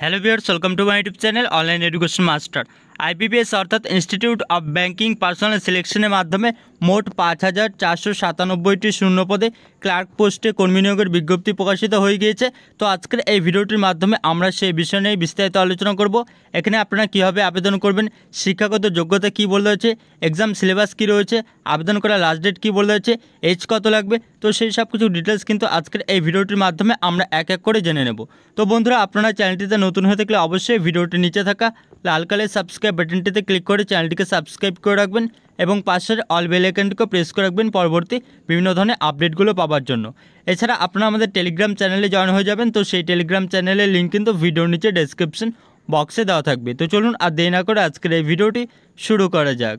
hello viewers welcome to my YouTube channel online education master IBPS অর্থাৎ institute of banking personnel সিলেকশনের মাধ্যমে মোট পাঁচ হাজার চারশো সাতানব্বইটি শূন্যপদে ক্লার্ক পোস্টে কর্মী নিয়োগের বিজ্ঞপ্তি প্রকাশিত হয়ে গিয়েছে তো আজকের এই ভিডিওটির মাধ্যমে আমরা সেই বিষয় নিয়ে বিস্তারিত আলোচনা করব এখানে আপনারা কীভাবে আবেদন করবেন শিক্ষাগত যোগ্যতা কী বলে রয়েছে এক্সাম সিলেবাস কী রয়েছে আবেদন করার লাস্ট ডেট কী বলে রয়েছে এজ কত লাগবে তো সেই সব কিছু ডিটেলস কিন্তু আজকের এই ভিডিওটির মাধ্যমে আমরা এক এক করে জেনে নেব তো বন্ধুরা আপনারা চ্যানেলটিতে নতুন হয়ে থাকলে অবশ্যই ভিডিওটি নিচে থাকা লাল কালার সাবস্ক্রাইব বাটনটিতে ক্লিক করে চ্যানেলটিকে সাবস্ক্রাইব করে রাখবেন এবং পাশের অল বেল আইকনটিকে প্রেস করে রাখবেন পরবর্তী বিভিন্ন ধরনের আপডেটগুলো পাওয়ার জন্য এছাড়া আপনারা আমাদের টেলিগ্রাম চ্যানেলে জয়েন হয়ে যাবেন তো সেই টেলিগ্রাম চ্যানেলের লিঙ্ক কিন্তু ভিডিওর নিচে ডেসক্রিপশন বক্সে দেওয়া থাকবে তো চলুন আর দেরি না করে আজকের এই ভিডিওটি শুরু করা যাক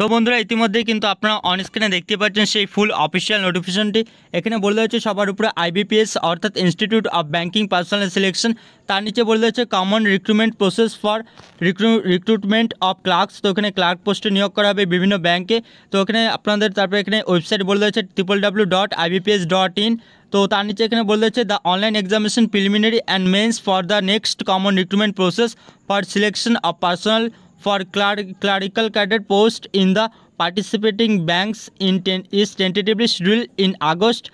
তো বন্ধুরা ইতিমধ্যেই কিন্তু আপনারা অন স্ক্রিনে দেখতে পাচ্ছেন সেই ফুল অফিসিয়াল নোটিফিকেশনটি এখানে বলে হয়েছে সবার উপরে আইবিপিএস অর্থাৎ institute of banking personnel selection তার নিচে বলে হয়েছে common recruitment process for recruitment of clerks তো ওখানে ক্লার্ক পোস্টে নিয়োগ করা হবে বিভিন্ন ব্যাঙ্কে তো ওখানে আপনাদের তারপরে এখানে ওয়েবসাইট বলে হয়েছে triple W dot IBPS dot in তো তার নিচে এখানে বলে হচ্ছে the online examination preliminary and mains for the next common recruitment process for selection of personnel for clerical cadet post in the participating banks is tentatively scheduled in August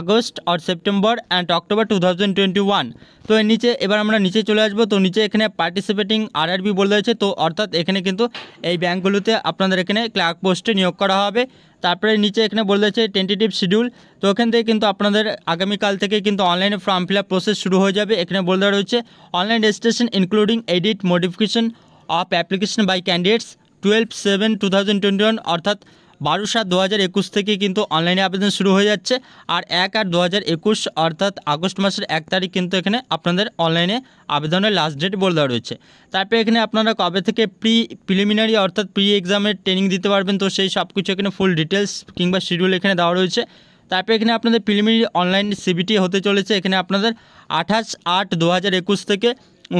August আর September and October two thousand twenty one তো এর নিচে এবার আমরা নিচে চলে আসবো তো নিচে এখানে পার্টিসিপেটিং আরআরবি বলে রয়েছে তো অর্থাৎ এখানে কিন্তু এই ব্যাঙ্কগুলোতে আপনাদের এখানে ক্লার্ক পোস্টে নিয়োগ করা হবে তারপরে নিচে এখানে বলে দিয়েছে টেন্টেটিভ শিডিউল তো এখান থেকে কিন্তু আপনাদের আগামীকাল থেকে কিন্তু অনলাইনে ফর্ম ফিল প্রসেস শুরু হয়ে যাবে এখানে বলে দেওয়া রয়েছে online registration including edit modification of application by candidates twelve seven two thousand twenty one অর্থাৎ বারো সাত দু হাজার একুশ থেকে কিন্তু অনলাইনে আবেদন শুরু হয়ে যাচ্ছে আর এক আট দু হাজার একুশ অর্থাৎ আগস্ট মাসের এক তারিখ কিন্তু এখানে আপনাদের অনলাইনে আবেদনের লাস্ট ডেট বলে দেওয়া রয়েছে তারপরে এখানে আপনারা কবে থেকে প্রি প্রিলিমিনারি অর্থাৎ প্রি এক্সামের ট্রেনিং দিতে পারবেন তো সেই সব কিছু এখানে ফুল ডিটেলস কিংবা শিডিউল এখানে দেওয়া রয়েছে তারপরে এখানে আপনাদের প্রিলিমিনারি অনলাইন সিবিটি হতে চলেছে এখানে আপনাদের আঠাশ আট দু হাজার একুশ থেকে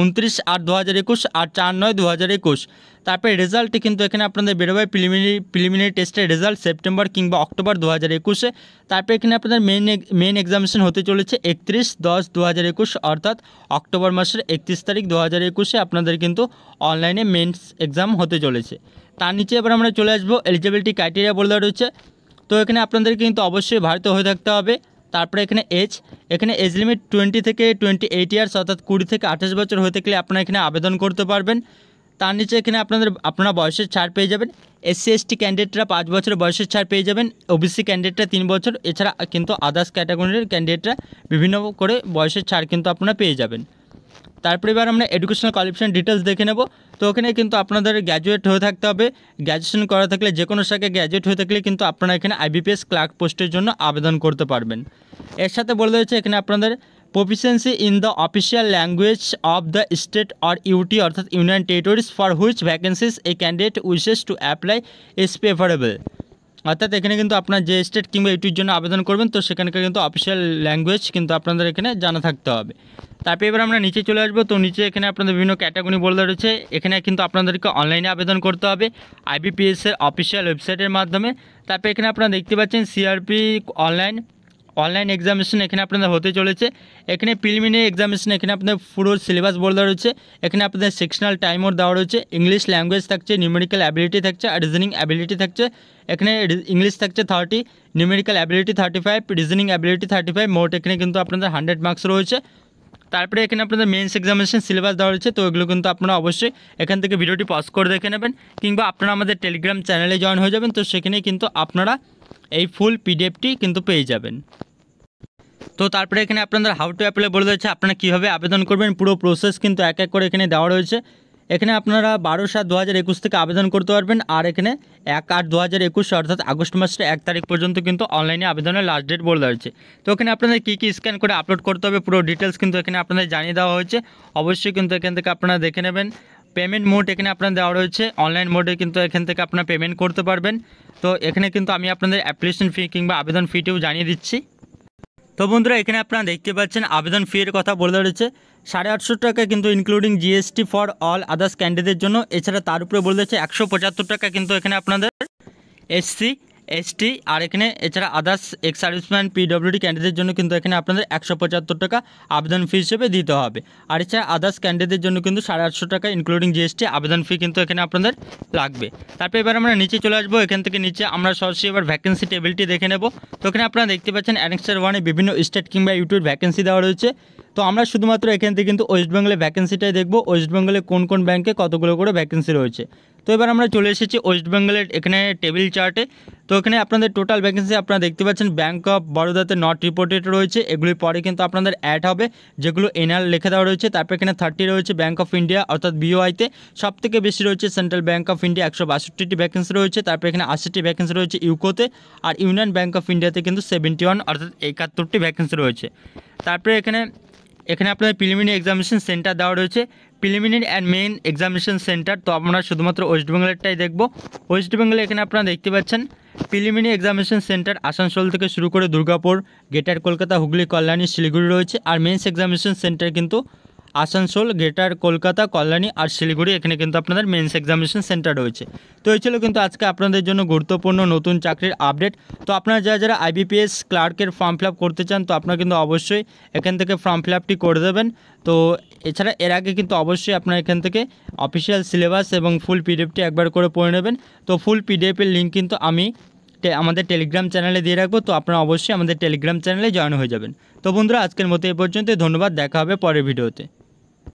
উনত্রিশ আট দু হাজার একুশ আর চার নয় দু হাজার একুশ তারপরে রেজাল্টটি কিন্তু এখানে আপনাদের বেরোবে প্রিলিমিনারি প্রিলিমিনারি টেস্টের রেজাল্ট সেপ্টেম্বর কিংবা অক্টোবর দু হাজার একুশে তারপরে এখানে আপনাদের মেন মেন এক্সামিনেশন হতে চলেছে একত্রিশ দশ দু হাজার একুশ অর্থাৎ অক্টোবর মাসের একত্রিশ তারিখ দু হাজার একুশে আপনাদের কিন্তু অনলাইনে মেন্স এক্সাম হতে চলেছে তার নিচে এবার আমরা চলে আসবো এলিজিবিলিটি ক্রাইটেরিয়া বলে দেওয়া রয়েছে তো এখানে আপনাদের কিন্তু অবশ্যই ভারতীয় হয়ে থাকতে হবে তারপরে এখানে এজ এখানে এজ লিমিট টোয়েন্টি থেকে টোয়েন্টি এইট ইয়ার্স অর্থাৎ কুড়ি থেকে আঠাশ বছর হতে গেলে আপনারা এখানে আবেদন করতে পারবেন তার নিচে এখানে আপনাদের আপনারা বয়সের ছাড় পেয়ে যাবেন এসসি এসটি ক্যান্ডিডেটরা পাঁচ বছর বয়সের ছাড় পেয়ে যাবেন ওবিসি ক্যান্ডিডেটরা তিন বছর এছাড়া কিন্তু আদার্স ক্যাটাগরির ক্যান্ডিডেটরা বিভিন্ন করে বয়সের ছাড় কিন্তু আপনারা পেয়ে যাবেন তারপরে এবার আমরা এডুকেশনাল কোয়ালিফিকেশন ডিটেলস দেখে নেব তো ওখানে কিন্তু আপনাদের গ্র্যাজুয়েট হয়ে থাকতে হবে গ্র্যাজুয়েশন করা থাকলে যে কোনো শাখায় গ্র্যাজুয়েট হয়ে থাকলে কিন্তু আপনারা এখানে আইবিপিএস ক্লার্ক পোস্টের জন্য আবেদন করতে পারবেন এর সাথে বলে রয়েছে এখানে আপনাদের proficiency in the official language of the state or UT অর্থাৎ union territories for which vacancies a candidate wishes to apply is favourable অর্থাৎ এখানে কিন্তু আপনার যে স্টেট কিংবা ইউটির জন্য আবেদন করবেন তো সেখানকার কিন্তু অফিসিয়াল ল্যাঙ্গুয়েজ কিন্তু আপনাদের এখানে জানা থাকতে হবে তারপরে এবার আমরা নিচে চলে আসবো তো নিচে এখানে আপনাদের বিভিন্ন ক্যাটাগরি বলে রয়েছে এখানে কিন্তু আপনাদেরকে অনলাইনে আবেদন করতে হবে আইবিপিএসের অফিসিয়াল ওয়েবসাইটের মাধ্যমে তারপর এখানে আপনারা দেখতে পাচ্ছেন সিআরপি অনলাইন অনলাইন এক্সামিনেশন এখানে আপনাদের হতে চলেছে এখানে প্রিলিমিনারি এক্সামিনেশন এখানে আপনাদের পুরো সিলেবাস বলে দেওয়া রয়েছে এখানে আপনাদের সেকশনাল টাইমও দেওয়া রয়েছে ইংলিশ ল্যাঙ্গুয়েজ থাকছে নিউমেরিক্যাল অ্যাবিলিটি থাকছে রিজনিং অ্যাবিলিটি থাকছে এখানে ইংলিশ থাকছে thirty numerical ability thirty five reasoning ability thirty five মোট এখানে কিন্তু আপনাদের হান্ড্রেড মার্কস রয়েছে তারপরে এখানে আপনাদের মেন্স এক্সামিনেশন সিলেবাস দেওয়া রয়েছে তো এগুলো কিন্তু আপনারা অবশ্যই এখান থেকে ভিডিওটি পজ করে দেখে নেবেন কিংবা আপনারা আমাদের টেলিগ্রাম চ্যানেলে জয়েন হয়ে যাবেন তো সেখানে কিন্তু আপনারা এই ফুল পিডিএফটি কিন্তু পেয়ে যাবেন তো তারপরে এখানে আপনাদের হাউ টু অ্যাপ্লাই বলে রয়েছে আপনারা কীভাবে আবেদন করবেন পুরো প্রসেস কিন্তু এক এক করে এখানে দেওয়া রয়েছে এখানে আপনারা বারো সাত দু হাজার একুশ থেকে আবেদন করতে পারবেন আর এখানে এক আট দু হাজার একুশ অর্থাৎ আগস্ট মাসের এক তারিখ পর্যন্ত কিন্তু অনলাইনে আবেদনের লাস্ট ডেট বলে দেওয়া হয়েছে তো এখানে আপনাদের কী কী স্ক্যান করে আপলোড করতে হবে পুরো ডিটেলস কিন্তু এখানে আপনাদের জানিয়ে দেওয়া হয়েছে অবশ্যই কিন্তু এখান থেকে আপনারা দেখে নেবেন পেমেন্ট মোড এখানে আপনার দেওয়া রয়েছে অনলাইন মোডে কিন্তু এখান থেকে আপনারা পেমেন্ট করতে পারবেন তো এখানে কিন্তু আমি আপনাদের অ্যাপ্লিকেশন ফি কিংবা আবেদন ফিটিও জানিয়ে দিচ্ছি তো বন্ধুরা এখানে আপনারা দেখতে পাচ্ছেন আবেদন ফির কথা বলে রয়েছে সাড়ে আটশো টাকা কিন্তু including GST for all others ক্যান্ডিডেটের জন্য এছাড়া তার উপরে বলে দিয়েছে একশো টাকা কিন্তু এখানে আপনাদের এসসি এসটি আর এখানে এছাড়া আদার্স এক্স সার্ভিসম্যান পিডব্লিউডি ক্যান্ডিডেটের জন্য কিন্তু এখানে আপনাদের একশো পঁচাত্তর টাকা আবেদন ফি হিসেবে দিতে হবে আর এছাড়া আদার্স ক্যান্ডিডেটের জন্য কিন্তু সাড়ে আটশো টাকা ইনক্লুডিং জিএসটি আবেদন ফি কিন্তু এখানে আপনাদের লাগবে তারপর এবার আমরা নিচে চলে আসবো এখান থেকে নিচে আমরা সরাসরি এবার ভ্যাকেন্সি টেবিলটি দেখে নেব তো এখানে আপনারা দেখতে পাচ্ছেন অ্যানেক্সার ওয়ানে বিভিন্ন স্টেট কিংবা ইউটিউব ভ্যাকেন্সি দেওয়া রয়েছে তো আমরা শুধুমাত্র এখান থেকে কিন্তু ওয়েস্ট বেঙ্গলের ভ্যাকেন্সিটাই দেখবো ওয়েস্ট বেঙ্গলে কোন কোন ব্যাংকে কতগুলো করে ভ্যাকেন্সি রয়েছে তো এবার আমরা চলে এসেছি ওয়েস্ট বেঙ্গলের এখানে টেবিল চার্টে তো এখানে আপনাদের টোটাল ভ্যাকেন্সি আপনারা দেখতে পাচ্ছেন ব্যাঙ্ক অফ বরোদাতে নট রিপোর্টেড রয়েছে এগুলি পরে কিন্তু আপনাদের অ্যাড হবে যেগুলো এনআর লেখা দেওয়া রয়েছে তারপর এখানে থার্টি রয়েছে ব্যাঙ্ক অফ ইন্ডিয়া অর্থাৎ বিওআইতে সব থেকে বেশি রয়েছে সেন্ট্রাল ব্যাঙ্ক অফ ইন্ডিয়া একশো বাষট্টিটি ভ্যাকেন্সি রয়েছে তারপর এখানে আশিটি ভ্যাকেন্সি রয়েছে ইউকোতে আর ইউনিয়ন ব্যাঙ্ক অফ ইন্ডিয়াতে কিন্তু সেভেন্টি ওয়ান অর্থাৎ একাত্তরটি ভ্যাকেন্সি রয়েছে তারপরে এখানে এখানে আপনাদের প্রিলিমিনারি এক্সামিনেশন সেন্টার দেওয়া রয়েছে preliminary and main examination centre তো আমরা শুধুমাত্র ওয়েস্টবেঙ্গলেরটাই দেখব ওয়েস্টবেঙ্গলে এখানে আপনারা দেখতে পাচ্ছেন প্রিলিমিনারি এক্সামিনেশন সেন্টার আসানসোল থেকে শুরু করে দুর্গাপুর গেটার কলকাতা হুগলি কল্যাণী শিলিগুড়ি রয়েছে আর মেন্স এক্সামিনেশন সেন্টার কিন্তু আসানসোল গ্রেটার কলকাতা কল্যাণী আর শিলিগুড়ি এখানে কিন্তু আপনাদের মেন্স এক্সামিনেশন সেন্টার রয়েছে তো এই ছিল কিন্তু আজকে আপনাদের জন্য গুরুত্বপূর্ণ নতুন চাকরির আপডেট তো আপনারা যারা যারা আইবিপিএস ক্লার্কের ফর্ম ফিল করতে চান তো আপনারা কিন্তু অবশ্যই এখান থেকে ফর্ম ফিল করে দেবেন তো এছাড়া এর আগে কিন্তু অবশ্যই আপনারা এখান থেকে অফিসিয়াল সিলেবাস এবং ফুল পিডিএফটি একবার করে পড়ে নেবেন তো ফুল পিডিএফের লিঙ্ক কিন্তু আমি আমাদের টেলিগ্রাম চ্যানেলে দিয়ে রাখবো তো আপনারা অবশ্যই আমাদের টেলিগ্রাম চ্যানেলে জয়েন হয়ে যাবেন তো বন্ধুরা আজকের মতো এ পর্যন্ত ধন্যবাদ দেখা হবে পরের ভিডিওতে